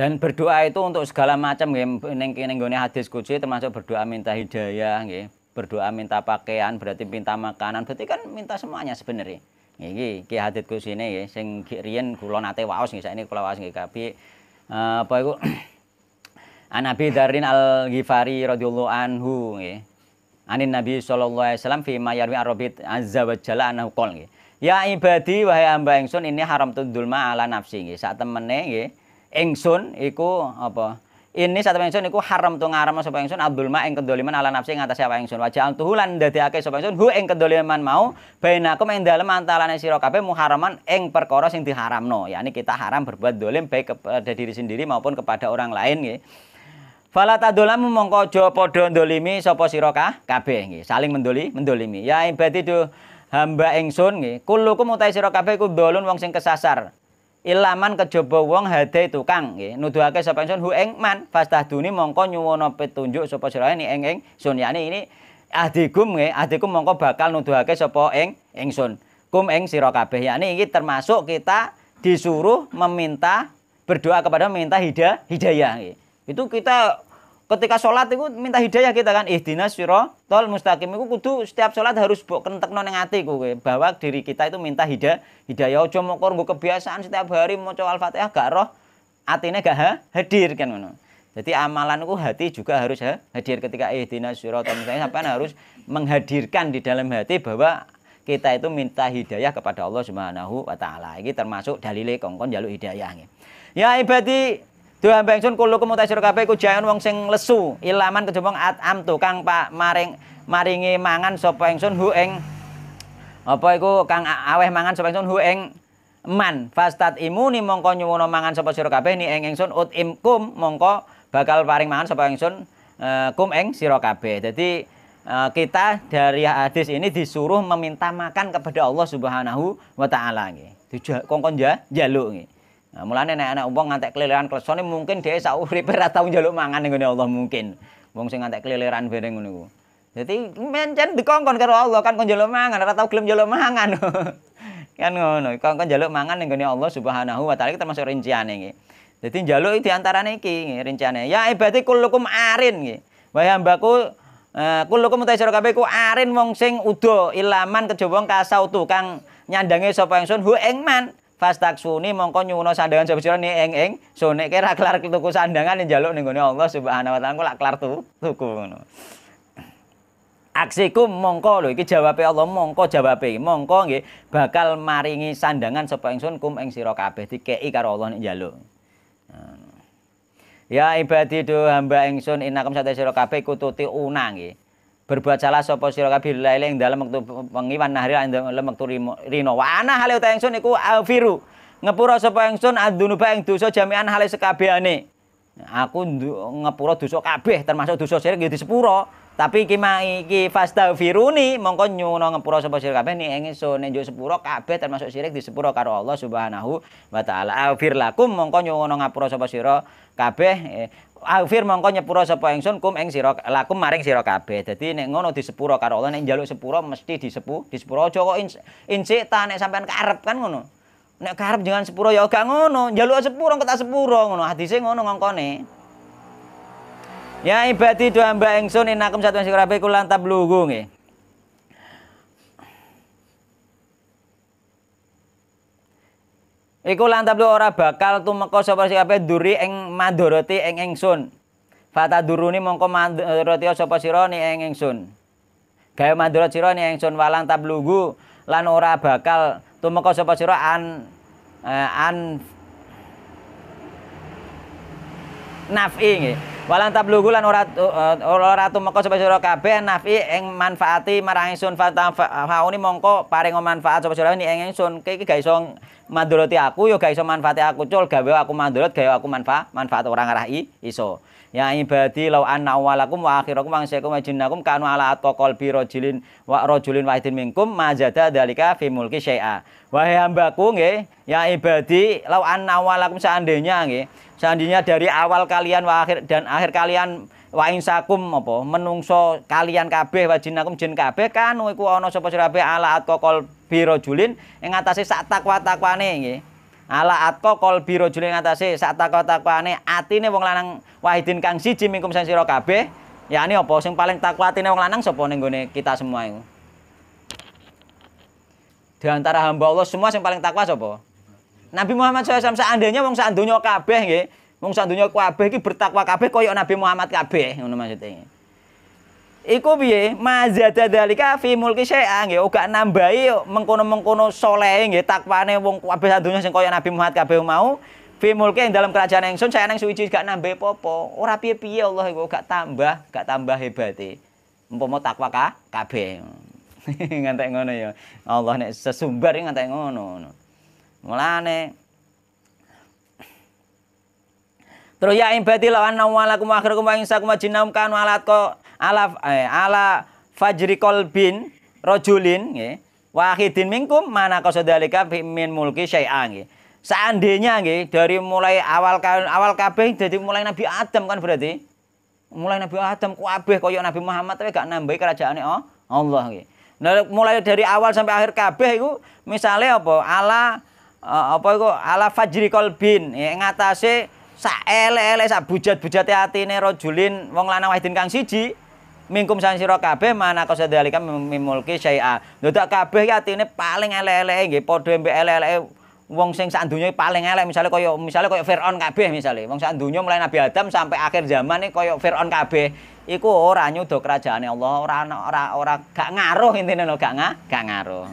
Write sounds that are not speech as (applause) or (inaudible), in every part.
Dan berdoa itu untuk segala macam nggih ning hadis kuci termasuk berdoa minta hidayah Berdoa minta pakaian berarti minta makanan berarti kan minta semuanya sebenarnya. ini iki hadis kuci ini nggih sing riyen kula nate waos nggih saiki kula waos nggih uh, apa itu (clears throat) An Darin Al Ghifari radhiyallahu anhu Anin Nabi sallallahu alaihi wasallam fi ma yarwi Arabit azza wa jalla Ya ibadi wahai hamba ingsun ini haram tuh dulma ala nafsi nih saat temene nggih ingsun iku apa ini satu ingsun iku haram tu ngaram sapa ingsun abdul ma ing kedoliman ala nafsi ngatas siapa ingsun wajah antuhu lan dadekake sapa ingsun hu ing kedoliman mau bainakum ing dalem antalane sira kabeh muharaman ing perkara sing diharamno yakni kita haram berbuat dolim baik kepada diri sendiri maupun kepada orang lain nggih Fala tadolamu mongko aja padha ndolimi sapa sira kabeh nggih saling mendoli mendolimi ya ibadi do hamba ingsun nggih kulukum utahe sira kabeh iku dolun wong sing kesasar ilaman kejaba wong hadai tukang nggih nuduhake sapa ingsun hu ing man fastahduni mongko nyuwono petunjuk sapa ini ni ing ing sun yani ini adikum nggih adikum mongko bakal nuduhake sapa ing ingsun kum ing sira kabeh yani iki termasuk kita disuruh meminta berdoa kepada meminta hidayah hidayah nggih itu kita ketika sholat itu minta hidayah kita kan ihdinas syuro tol mustaqim itu kudu setiap sholat harus buk kentek noneng hati gue bahwa diri kita itu minta hidayah hidayah ojo mokor gue kebiasaan setiap hari mau coba al-fatihah gak roh hatinya gak ha, hadir kan ngono jadi amalan itu hati juga harus ha, hadir ketika ihdinas syuro tol mustaqim sampai harus menghadirkan di dalam hati bahwa kita itu minta hidayah kepada Allah Subhanahu wa taala. Ini termasuk dalile kongkon jaluk hidayah. Ya ibadi Doa bengsun kula kumu tasir kabeh iku jangan wong sing lesu, ilaman kejembong at am kang Pak maring maringi mangan sapa ingsun hu apa iku kang aweh mangan sapa ingsun hu ing man fastat imuni mongko nyuwun mangan sapa sira kabeh ni ing ingsun ut imkum mongko bakal paring mangan sapa ingsun uh, kum eng sira kabeh. jadi uh, eh, kita dari hadis ini disuruh meminta makan kepada Allah Subhanahu wa taala nggih. Kongkon jaluk nggih. Nah, mulane nek anak wong ngantek keleleran klesone mungkin dhewe sak uripe ora tau njaluk mangan ning Allah mungkin. Wong sing ngantek keliliran bareng ngono iku. Dadi mencen dikongkon karo Allah kan kon njaluk mangan ora tau gelem njaluk mangan. (laughs) kan ngono, kon kon njaluk mangan ning Allah Subhanahu wa taala termasuk rinciane iki. Dadi njaluk di antarane iki rinciane. Ya ibati kullukum arin iki. Wa hambaku eh, kulukum utai sira kabeh ku arin wong sing udo ilaman kejaba kasau tukang nyandange sapa ingsun hu ing man suni mongko nyuwuna sandangan sapa-sapa ni eng eng so kira kelar tuku sandangan jaluk ning gone Allah Subhanahu wa taala kok lak kelar tu tuku aksiku mongko loh, iki jawabe Allah mongko jawabe mongko nggih bakal maringi sandangan sapa sun kum ing sira kabeh dikeki karo Allah nek njaluk hmm. Ya ibadi do hamba ingsun inakum sate sira kabeh kututi unang gitu berbuat salah sapa sira kabeh laile ing dalem wektu wengi wan nahri ing dalem wektu rino wa ana hale uta ingsun iku alfiru ngepura sapa ingsun adunuba ing dosa jami'an hale sekabehane aku ngepura dosa kabeh termasuk dosa syirik ya sepuro. Tapi iki mai iki fastaghfiruni mongko nyuwun ngepura sapa sira kabeh ning ingsun nek njuk sepura kabeh termasuk di sepuro karo Allah Subhanahu wa taala. Afir lakum mongko nyuwun ngapura sapa sira kabeh eh, Afir mongko nyepuro sapa ingsun kum ing sira lakum maring sira kabeh. Dadi nek ngono disepura karo Allah nek njaluk sepuro mesti di disepu disepura aja kok insik ta nek sampean karep kan ngono. Nek karep jangan sepuro ya gak ngono, njaluk sepuro kok tak sepura ngono. Hadise ngono ngongkone. Ya ibadi Mbak hamba ingsun inakum satu sing kabeh kula tabluhu nggih. Iku lantab lu ora bakal tumeka sapa sing kabeh duri eng madharati eng Engsun. Fata duruni mongko madharati sapa sira ni eng Engsun. Gawe madharat sira ni ingsun walang tablugu lan ora bakal tumeka sapa sira an eh, an nafi nggih. Walang tablugu lan ora eh, ora tumeka sapa sira kabeh nafi ing manfaati marang ingsun fauni mongko paring manfaat sapa sira ing ingsun iki gak iso mandurati aku yo gak iso manfaati aku cul gawe aku mandurat gawe aku manfaat manfaat orang arah iso Ya ibadi law anna awalakum wa akhirakum wa ansakum jinnakum kanu ala atqal bi rajulin wa rajulin wahidin minkum ma dalika fi mulki syai'a. Wahai hambaku nggih, ya ibadi law anna awalakum seandainya nggih seandainya dari awal kalian wa akhir dan akhir kalian wa insakum apa menungso kalian kabeh wa jinakum jin kabeh kan iku ana sapa sira kabeh ala atqol birajulin ing atase sak takwa takwane nggih ala atqa qol birajulin ing atase sak takwa takwane atine wong lanang wahidin kang siji mingkum sing sira kabeh yakni apa sing paling takwa atine wong lanang sapa ning gone kita semua iku di antara hamba Allah semua yang paling takwa sapa? Nabi Muhammad SAW seandainya wong sak donya kabeh nggih, wong sak donya kabeh iki bertakwa kabeh koyo Nabi Muhammad kabeh ngono maksudnya. Iku piye? Mazada dalika fi mulki syai'a nggih, uga nambahi mengkono-mengkono saleh nggih takwane wong kabeh sak donya sing koyo Nabi Muhammad kabeh mau fi mulki yang dalam kerajaan yang sun saya neng suci gak nambah popo ora piye piye Allah gue gak tambah gak tambah hebat umpama takwa ka kabeh (laughs) ngantek ngono ya Allah nek sesumbar ngantek ngono mulane Terus ya imbati lawan nawalakum akhirakum wa insakum wa jinnahum kanu alat ko ala eh, ala fajri kolbin rojulin nggih. Wahidin minkum mana kosadalika min mulki syai'a nggih. Seandainya nggih dari mulai awal awal kabeh jadi mulai Nabi Adam kan berarti mulai Nabi Adam kabeh koyo Nabi Muhammad tapi gak nambahi kerajaane oh, Allah nggih. Nah, mulai dari awal sampai akhir kabeh iku misalnya apa? Ala Eh, apa itu ala fajri kolbin ya ngatasé sak ele elek sak bujat hati atine rojulin wong lana wahidin kang siji mingkum sang sira kabeh mana kasadalika mimulki syai'a ndak kabeh atine paling ele-ele nggih padha mbek ele-ele wong sing sak paling ele misalnya koyo misalnya koyo Firaun kabeh misalnya wong sak donya mulai Nabi Adam sampai akhir zaman koyo kaya Firaun kabeh iku ora kerajaan ya Allah ora ora ora gak ngaruh intine lho gak gak ngaruh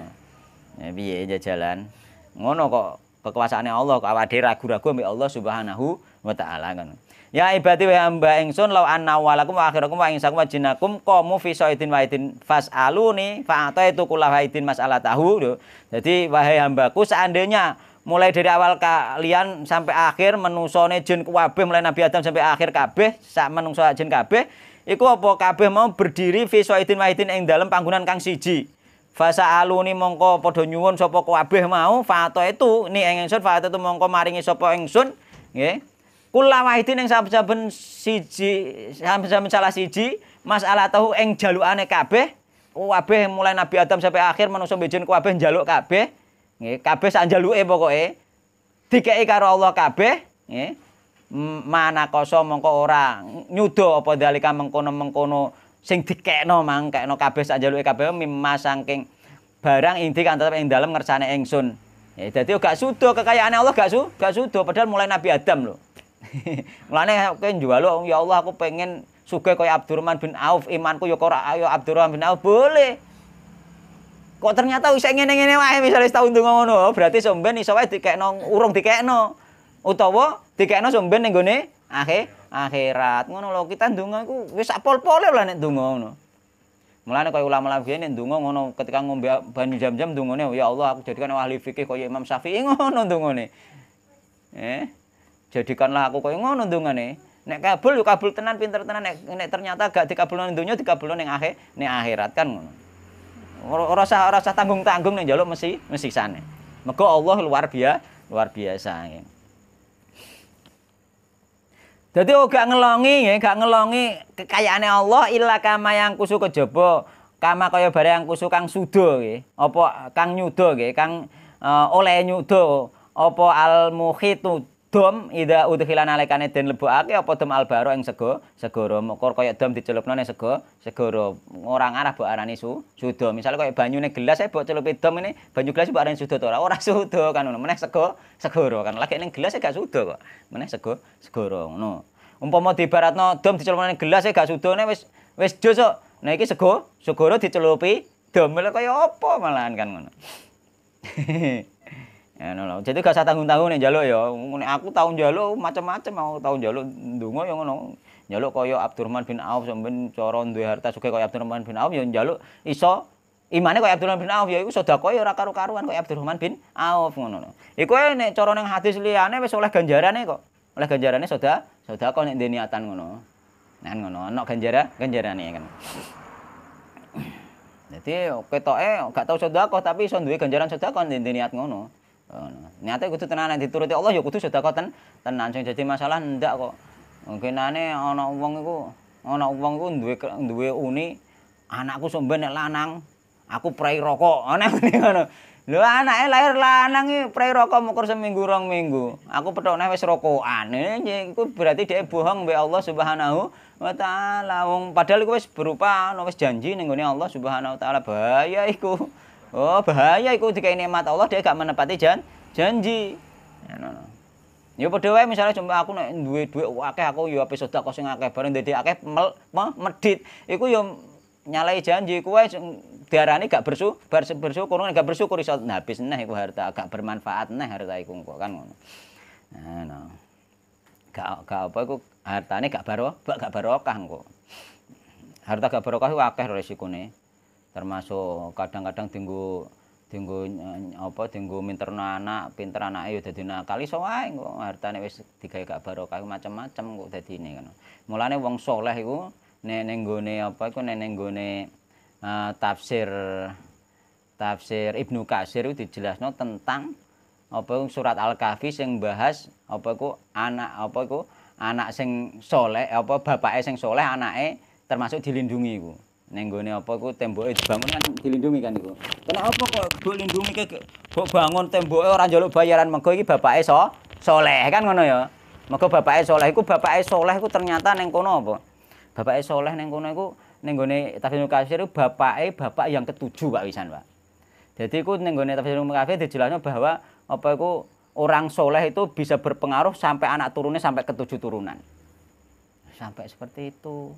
ya piye jalan ngono kok kekuasaannya Allah kok awake ragu-ragu ambek Allah Subhanahu wa taala kan Ya ibati wa hamba ya ingsun law anna walakum wa akhirakum wa insakum wa jinakum qamu fi saidin wa idin fasaluni fa ataitu kullahu masalah tahu Jadi wahai hambaku seandainya mulai dari awal kalian sampai akhir menungsone jin kabeh mulai Nabi Adam sampai akhir kabeh sak menungso jin kabeh iku apa kabeh mau berdiri fi saidin wa idin ing dalem panggonan kang siji. Fasa aluni mongko podo nyuwun sapa kabeh mau fato itu ni ingsun fato itu mongko maringi sopo ingsun nggih. Kula wahidin ing saben-saben siji saben-saben salah siji masalah tahu ing jalukane kabeh kabeh mulai Nabi Adam sampai akhir manusia bijen kabeh njaluk kabeh nggih kabeh sak e pokoke e karo Allah kabeh mana koso mongko orang nyudo apa dalika mengkono-mengkono sing dikekno mang kekno kabeh sak jaluke kabeh mimma saking barang inti kan tetep ing dalem ngersane ingsun. Ya dadi gak sudo kekayaan Allah gak su gak sudo padahal mulai Nabi Adam lho. (laughs) Mulane kowe lo ya Allah aku pengen sugih kaya Abdurrahman bin Auf imanku ya kok ayo Abdurrahman bin Auf boleh. Kok ternyata bisa ngene-ngene wae misalnya setahun donga ngono, oh, berarti somben iso wae dikekno urung dikekno utawa dikekno somben ning gone akeh akhirat ngono lho kita ndonga iku wis sak pol-pole lah nek ndonga ngono Mulane kaya ulama lagi nek ndonga ngono ketika ngombe banyu jam-jam ndongane ya Allah aku jadikan ahli fikih kaya Imam Syafi'i (laughs) ngono ndongane. Eh jadikanlah aku kaya ngono ndongane. Nek kabul yo kabul tenan pinter tenan nek, nek ternyata gak dikabul nang donya dikabul ning akhir ning akhirat kan ngono. Ora usah ora usah tanggung-tanggung nek njaluk mesti sana. Mega Allah luar biasa luar biasa. Ya. Jadi oh gak ngelongi ya, gak ngelongi kekayaannya Allah ilah kama yang kusu kejaba kama kaya yang kusuk kang sudo ya, Apa kang nyudo ya, kang uh, oleh nyudo opo al muhitu dom ida udkhilan alekane den ake, apa dom albaro yang sego segoro mokor kaya dom celup nane sego segoro orang arah bu arani su sudo misalnya kaya banyune gelas e eh, buat celupi dom ini banyu gelas mbok arani sudo orang ora sudo kan mana sego segoro kan lagi nih gelas e gak sudo kok mana sego segoro no umpama no dom dicelupane gelas e gak sudone wis wes wes joso Nah iki sego, segoro dicelupi dom lha kaya apa malahan kan ngono. (laughs) Ya no, jadi gak usah tanggung-tanggung nih jaluk ya. Aku tahun jaluk macam-macam mau tahun jaluk ndonga ya ngono. Jaluk koyo Abdurrahman bin Auf sampean coron dua harta Suka koyo Abdurrahman bin Auf yang jaluk iso imane koyo Abdurrahman bin Auf ya iku sedekah koyo ya ora karo-karuan kaya Abdurrahman bin Auf ngono. Iku nek cara ning hadis liyane wis oleh ganjarane kok oleh ganjarannya sudah sudah kau nih niatan ngono nah ngono ono ganjaran ganjarane kan jadi oke ketoke gak tau sedekah tapi iso duwe ganjaran sedekah ndek niat ngono. Ngono. Niate kudu tenan nek dituruti Allah ya kudu kau ten tenan sing jadi masalah ndak kok. Mungkinane ana wong iku ana wong iku duwe duwe uni anakku somben nek lanang aku prei rokok ana (laughs) ngono. Lho anake lahir lanang iki prei rokok mukur seminggu rong minggu. Aku petokne wis rokokan. Iku berarti dia bohong mbek Allah Subhanahu wa taala. Wong padahal iku wis berupa ana wis janji ning gone Allah Subhanahu wa taala. Bahaya iku. Oh, bahaya iku dikai nikmat Allah dia gak menepati jan janji. Ya, ya padha wae misale jumpa aku nek duwe dhuwit akeh aku ya ape sedekah sing akeh bareng dadi akeh medit iku ya nyalai janji kue diarani gak bersu bersyukur gak bersyukur iso nah, habis neh iku harta gak bermanfaat neh harta iku kan ngono. Nah, no. Gak gak apa iku hartane gak baro gak barokah engko. Harta gak barokah iku akeh resikone. Termasuk kadang-kadang tinggu dinggo apa dinggo minter anak pinter anak ya dadi nakal iso wae kok hartane wis digawe gak barokah macam-macam kok dadine kan mulane wong soleh iku nek ning gone apa iku nek ning gone eh, tafsir tafsir Ibnu Katsir iku dijelasno tentang apa surat Al-Kahfi sing bahas apa iku anak apa iku anak sing soleh apa bapake sing soleh anake termasuk dilindungi iku ning gone apa iku temboke dibangun kan dilindungi kan iku kena apa kok dilindungi ke kok bangun temboke ora njaluk bayaran mengko iki bapake so, soleh kan ngono ya mengko bapake soleh iku bapake soleh iku ternyata ning kono apa bapake soleh neng kono iku tapi gone tafsirul kafir bapake bapak yang ketujuh Pak Wisan Pak. Jadi iku ning gone tafsirul kafir dijelasno bahwa apa iku orang soleh itu bisa berpengaruh sampai anak turunnya sampai ketujuh turunan. Sampai seperti itu.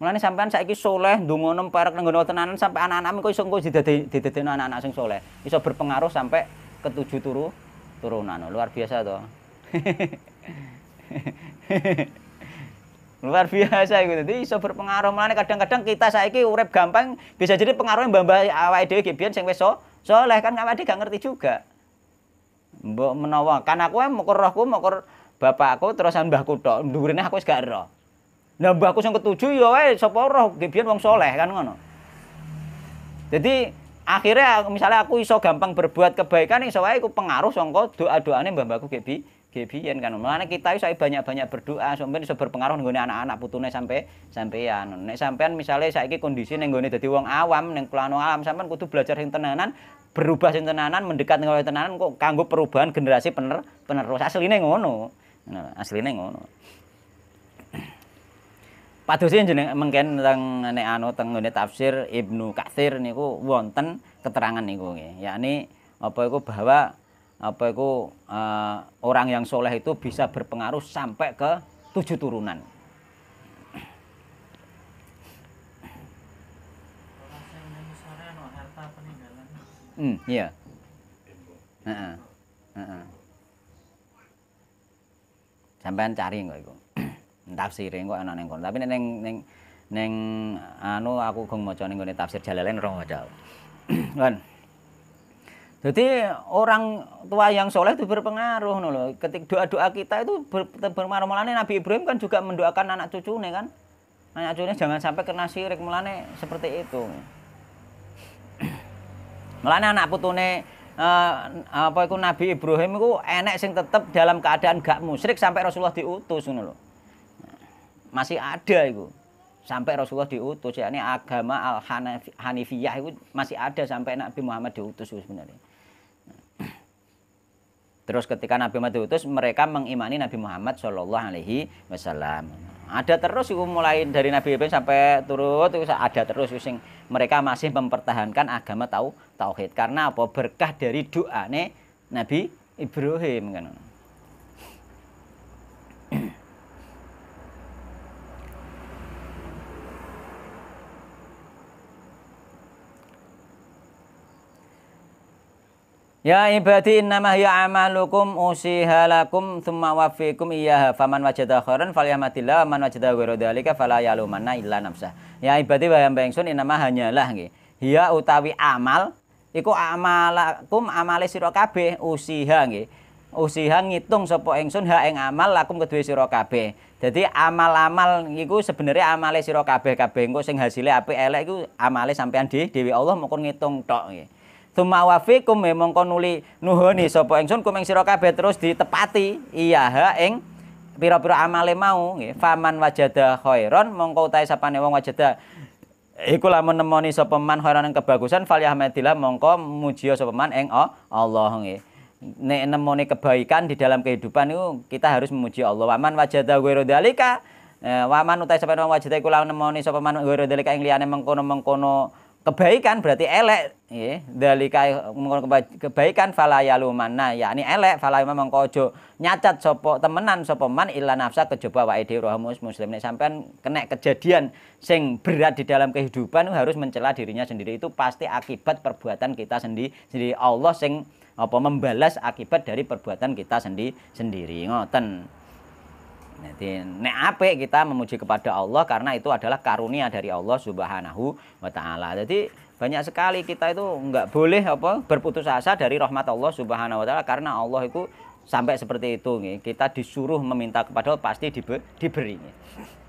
Mulane sampean saiki soleh ndongono parek nang tenanan sampai anak-anak kok iso engko didadekno anak-anak sing soleh. Iso berpengaruh sampai ketujuh turu turunan. Luar biasa to. (laughs) luar biasa gitu, jadi iso berpengaruh mana kadang-kadang kita saiki urep gampang bisa jadi pengaruhnya mbah-mbah awal ide Gibian biyen sing so soleh kan awake gak ngerti juga mbok menawa kan aku mokor rohku mokor bapakku terusan mbahku tok ndurine aku wis gak nah mbahku sing ketujuh ya wae sapa roh ge wong soleh kan ngono jadi akhirnya misalnya aku iso gampang berbuat kebaikan iso wae iku pengaruh sangka doa-doane mbah-mbahku Gibi. Gebian kan. Mulane kita iso banyak-banyak berdoa, sampean iso berpengaruh nggone anak-anak putune sampe sampean. Nek sampean misale saiki kondisi ning nggone dadi wong awam ning kelano alam, sampean kudu belajar sing tenanan, berubah sing tenanan, mendekat ning tenanan kok kanggo perubahan generasi pener penerus. Asline ngono. Nah, asline ngono. Padosé jeneng mengken teng nek anu teng tafsir Ibnu Katsir niku wonten keterangan niku nggih. Yakni apa iku bahwa apa itu uh, orang yang soleh itu bisa berpengaruh sampai ke tujuh turunan. Hmm, iya. Heeh. Heeh. Sampean cari kok iku. (clears throat) Tafsire kok ana neng kono. Tapi ning ning ning anu aku gong maca neng tafsir Jalalain ora maca. (clears throat) Kan. Jadi orang tua yang soleh itu berpengaruh nol. Ketika doa-doa kita itu ber, Nabi Ibrahim kan juga mendoakan anak cucunya kan. Anak cucunya jangan sampai kena syirik. melane, seperti itu. (clears throat) Melane anak putune eh, apa itu Nabi Ibrahim itu enek sing tetap dalam keadaan gak musyrik sampai Rasulullah diutus nol. Masih ada itu sampai Rasulullah diutus ya ini agama al Hanifiyah itu masih ada sampai Nabi Muhammad diutus sebenarnya Terus ketika Nabi Muhammad diutus, mereka mengimani Nabi Muhammad Shallallahu Alaihi Wasallam. Ada terus itu mulai dari Nabi Ibrahim sampai turut itu ada terus sing mereka masih mempertahankan agama tau tauhid karena apa berkah dari doa nih Nabi Ibrahim kan. Ya ibadi innama hiya amalukum usihalakum thumma wafikum iyaha faman wajada khairan falyahmadillah man wajada ghairu dzalika fala yalumanna illa nafsah. Ya ibadi wa yang inama innama hanyalah nggih. Hiya utawi amal iku amalakum amale sira kabeh usiha nggih. Usiha ngitung sapa ingsun ha ing amal lakum kedue sira kabeh. Jadi amal-amal iku sebenarnya amale sira kabeh kabeh engko sing hasile apik elek iku amale sampean dhewe Allah mukun ngitung tok nggih. Suma wafikum eh, memang konuli nuhoni sopo engsun kumeng sirokabe terus ditepati iya ha eng pira-pira amale mau nggih faman wajada khairon mongko utahe sapane wong wajada iku lamun nemoni sapa man khairon ing kebagusan falyahmadillah mongko mujiya sapa man ing Allah nggih nek nemoni kebaikan di dalam kehidupan itu kita harus memuji Allah. Waman wajada ghairu dalika. Eh, waman utai sapa wong wajada iku menemoni nemoni sapa man ghairu dalika ing liyane mengkono-mengkono kebaikan berarti elek nggih dalika kebaikan fala ya yakni elek fala mongko aja nyacat sopo temenan sopo man illa nafsa kejaba wa dhewe rohmus muslim nek sampean kena kejadian sing berat di dalam kehidupan harus mencela dirinya sendiri itu pasti akibat perbuatan kita sendiri sendiri Allah sing apa membalas akibat dari perbuatan kita sendiri sendiri ngoten jadi nek ape kita memuji kepada Allah karena itu adalah karunia dari Allah Subhanahu wa taala. Jadi banyak sekali kita itu nggak boleh apa berputus asa dari rahmat Allah Subhanahu wa taala karena Allah itu sampai seperti itu kita disuruh meminta kepada Allah pasti diberi.